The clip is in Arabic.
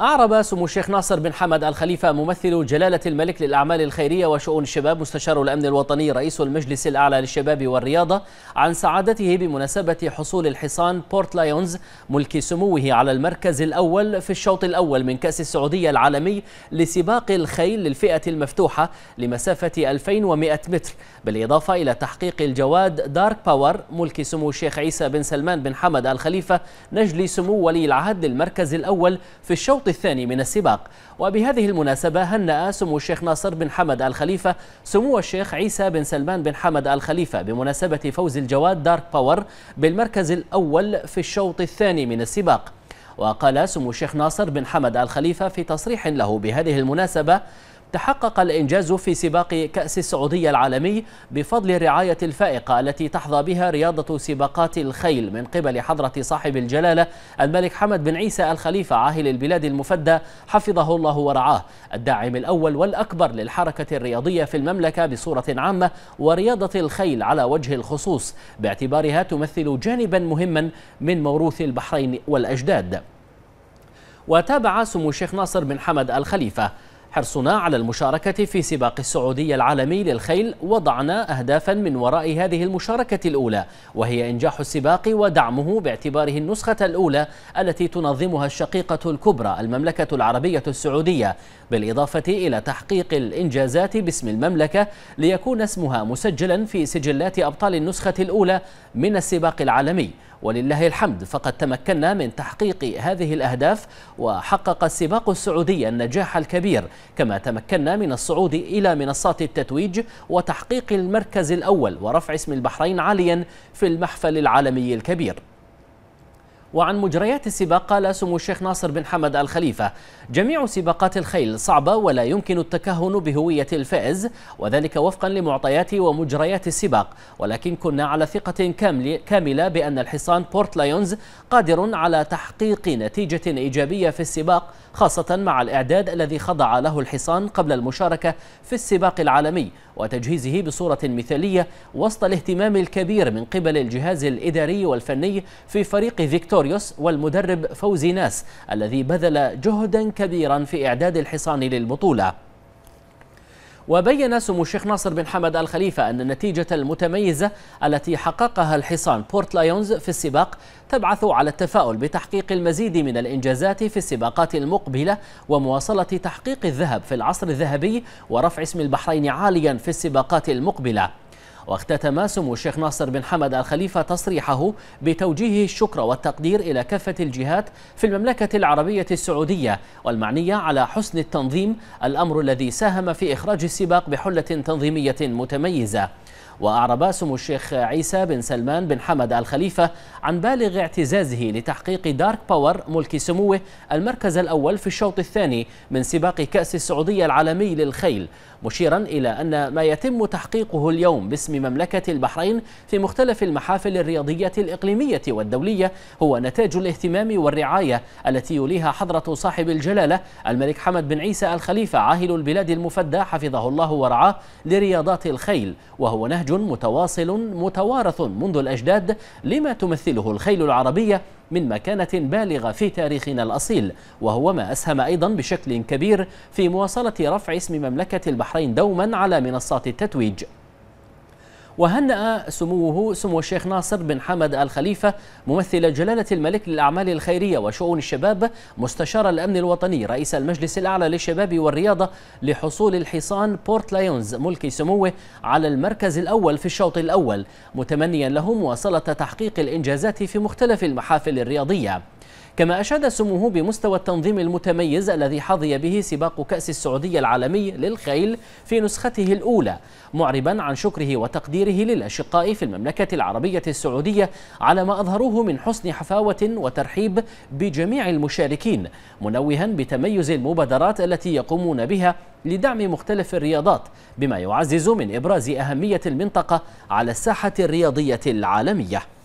أعرب سمو الشيخ ناصر بن حمد الخليفة ممثل جلالة الملك للأعمال الخيرية وشؤون الشباب مستشار الأمن الوطني رئيس المجلس الأعلى للشباب والرياضة عن سعادته بمناسبة حصول الحصان بورت لايونز ملك سموه على المركز الأول في الشوط الأول من كأس السعودية العالمي لسباق الخيل للفئة المفتوحة لمسافة 2100 متر بالإضافة إلى تحقيق الجواد دارك باور ملك سمو الشيخ عيسى بن سلمان بن حمد الخليفة نجلي سمو ولي العهد للمركز الأول في الشوط الشوط الثاني من السباق وبهذه المناسبة هنأ سمو الشيخ ناصر بن حمد الخليفة سمو الشيخ عيسى بن سلمان بن حمد الخليفة بمناسبة فوز الجواد دارك باور بالمركز الأول في الشوط الثاني من السباق وقال سمو الشيخ ناصر بن حمد الخليفة في تصريح له بهذه المناسبة تحقق الإنجاز في سباق كأس السعودية العالمي بفضل الرعاية الفائقة التي تحظى بها رياضة سباقات الخيل من قبل حضرة صاحب الجلالة الملك حمد بن عيسى الخليفة عاهل البلاد المفدى حفظه الله ورعاه الداعم الأول والأكبر للحركة الرياضية في المملكة بصورة عامة ورياضة الخيل على وجه الخصوص باعتبارها تمثل جانبا مهما من موروث البحرين والأجداد وتابع سمو الشيخ ناصر بن حمد الخليفة حرصنا على المشاركة في سباق السعودية العالمي للخيل وضعنا أهدافا من وراء هذه المشاركة الأولى وهي إنجاح السباق ودعمه باعتباره النسخة الأولى التي تنظمها الشقيقة الكبرى المملكة العربية السعودية بالإضافة إلى تحقيق الإنجازات باسم المملكة ليكون اسمها مسجلا في سجلات أبطال النسخة الأولى من السباق العالمي ولله الحمد فقد تمكنا من تحقيق هذه الأهداف وحقق السباق السعودي النجاح الكبير كما تمكنا من الصعود إلى منصات التتويج وتحقيق المركز الأول ورفع اسم البحرين عاليا في المحفل العالمي الكبير وعن مجريات السباق قال سمو الشيخ ناصر بن حمد الخليفة جميع سباقات الخيل صعبة ولا يمكن التكهن بهوية الفائز وذلك وفقا لمعطيات ومجريات السباق ولكن كنا على ثقة كاملة بأن الحصان بورت لايونز قادر على تحقيق نتيجة إيجابية في السباق خاصة مع الإعداد الذي خضع له الحصان قبل المشاركة في السباق العالمي وتجهيزه بصورة مثالية وسط الاهتمام الكبير من قبل الجهاز الإداري والفني في فريق فيكتوريوس والمدرب فوزي ناس الذي بذل جهدا كبيرا في إعداد الحصان للبطولة وبين سمو الشيخ ناصر بن حمد آل خليفة أن النتيجة المتميزة التي حققها الحصان بورت لايونز في السباق تبعث على التفاؤل بتحقيق المزيد من الإنجازات في السباقات المقبلة ومواصلة تحقيق الذهب في العصر الذهبي ورفع اسم البحرين عاليا في السباقات المقبلة واختتم سمو الشيخ ناصر بن حمد الخليفة تصريحه بتوجيه الشكر والتقدير إلى كافة الجهات في المملكة العربية السعودية والمعنية على حسن التنظيم الأمر الذي ساهم في إخراج السباق بحلة تنظيمية متميزة وأعرب سمو الشيخ عيسى بن سلمان بن حمد الخليفة عن بالغ اعتزازه لتحقيق دارك باور ملك سموه المركز الأول في الشوط الثاني من سباق كأس السعودية العالمي للخيل مشيرا إلى أن ما يتم تحقيقه اليوم باسم مملكة البحرين في مختلف المحافل الرياضية الإقليمية والدولية هو نتاج الاهتمام والرعاية التي يوليها حضرة صاحب الجلالة الملك حمد بن عيسى الخليفة عاهل البلاد المفدى حفظه الله ورعاه لرياضات الخيل وهو نهج نهج متواصل متوارث منذ الأجداد لما تمثله الخيل العربية من مكانة بالغة في تاريخنا الأصيل وهو ما أسهم أيضا بشكل كبير في مواصلة رفع اسم مملكة البحرين دوما على منصات التتويج وهنأ سموه سمو الشيخ ناصر بن حمد الخليفة ممثل جلالة الملك للأعمال الخيرية وشؤون الشباب مستشار الأمن الوطني رئيس المجلس الأعلى للشباب والرياضة لحصول الحصان بورت لايونز ملك سموه على المركز الأول في الشوط الأول متمنيا لهم مواصلة تحقيق الإنجازات في مختلف المحافل الرياضية كما أشاد سموه بمستوى التنظيم المتميز الذي حظي به سباق كأس السعودية العالمي للخيل في نسخته الأولى معربا عن شكره وتقديره للأشقاء في المملكة العربية السعودية على ما أظهروه من حسن حفاوة وترحيب بجميع المشاركين منوها بتميز المبادرات التي يقومون بها لدعم مختلف الرياضات بما يعزز من إبراز أهمية المنطقة على الساحة الرياضية العالمية